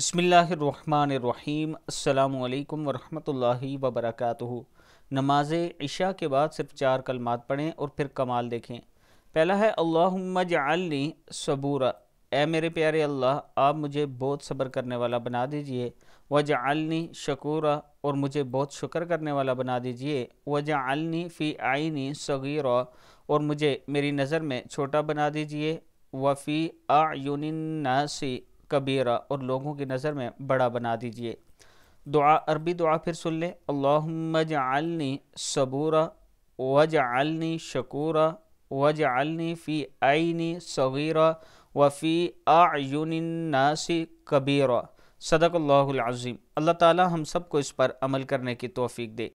بسم اللہ الرحمن الرحیم السلام علیکم ورحمۃ اللہ وبرکاتہ نماز عشاء کے بعد صرف چار کلمات پڑھیں اور پھر کمال دیکھیں پہلا ہے اللہم اجعلنی صبورا اے میرے پیارے اللہ آپ مجھے بہت صبر کرنے والا بنا دیجئے وجعلنی شکورا اور مجھے بہت شکر کرنے والا بنا دیجئے و فی آئینی صغیرا اور مجھے میری نظر میں چھوٹا بنا دیجئے وفی فی آیون کبیرہ اور لوگوں کی نظر میں بڑا بنا دیجئے دعا عربی دعا پھر سن لیں اللہم جعلنی صبورا وجعلنی شکورا وجعلنی فی عینی صغیرا و فی الناس ناسی کبیرا صدق اللہ العظیم اللہ تعالی ہم سب کو اس پر عمل کرنے کی توفیق دے